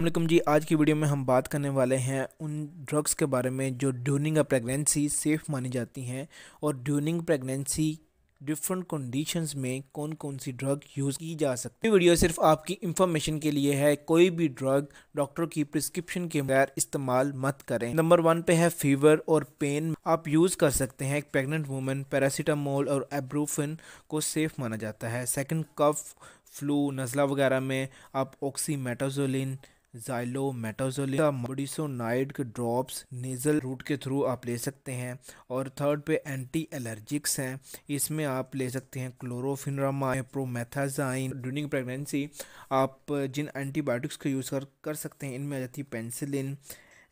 अल्लाम जी आज की वीडियो में हम बात करने वाले हैं उन ड्रग्स के बारे में जो ड्यूरिंग अ प्रेगनेंसी सेफ़ मानी जाती हैं और ड्यूरिंग प्रेगनेंसी डिफरेंट कंडीशंस में कौन कौन सी ड्रग यूज़ की जा सकती है वीडियो सिर्फ आपकी इन्फॉर्मेशन के लिए है कोई भी ड्रग डॉक्टर की प्रिस्क्रिप्शन के बगैर इस्तेमाल मत करें नंबर वन पे है फीवर और पेन आप यूज़ कर सकते हैं प्रेगनेंट वूमेन पैरासीटामोल और एब्रोफिन को सेफ माना जाता है सेकेंड कफ फ्लू नज़ला वगैरह में आप ऑक्सीमेटाजोलिन जाइलोमेटाजोलिया मोडिसोनाइड के ड्रॉप्स नेज़ल रूट के थ्रू आप ले सकते हैं और थर्ड पे एंटी एलर्जिक्स हैं इसमें आप ले सकते हैं क्लोरोफिनरामाइन प्रोमेथाजाइन ड्यूरिंग प्रेगनेंसी आप जिन एंटीबायोटिक्स का यूज़ कर कर सकते हैं इनमें आ जाती है पेंसिलिन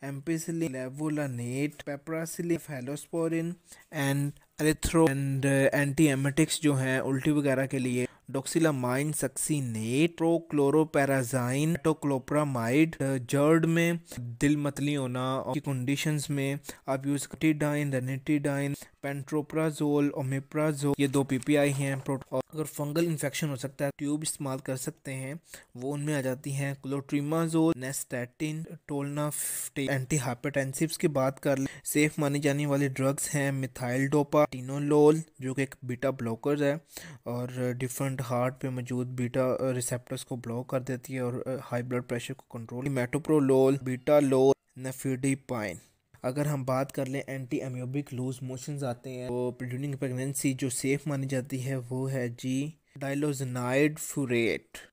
एम्पेसिलिन लेवोलानेट piperacillin cephalosporin and erythro and anti emetics जो हैं उल्टी वगैरह के लिए डोक्सिलामाइन सक्सीनेट प्रोक्लोरोपेराजाइन टोक्लोप्रामाइड जर्ड में दिल मतली होना कंडीशन कंडीशंस में आप यूज रेनेटिडाइन पेंट्रोप्राजोल ओमेप्राजोल ये दो पीपीआई हैं अगर फंगल इन्फेक्शन हो सकता है ट्यूब इस्तेमाल कर सकते हैं वो उनमें आ जाती हैं क्लोट्रीमाजोल नेस्टैटिन टोलनाफ्टे एंटी हाइपाटेंसिव्स की बात कर ले सेफ मानी जाने वाली ड्रग्स हैं मिथाइल डोपा टिनोलोल जो कि एक बीटा ब्लॉकर है और डिफरेंट हार्ट पे मौजूद बीटा रिसेप्टर्स को ब्लॉक कर देती है और हाई ब्लड प्रेशर को कंट्रोल मेटोप्रोलोल बीटा लोल पाइन अगर हम बात कर लें एंटी एम्योबिक लूज मोशन आते हैं तो ड्यूरिंग प्रेगनेंसी जो सेफ मानी जाती है वो है जी डाइलोजनाइड फ्यूरेट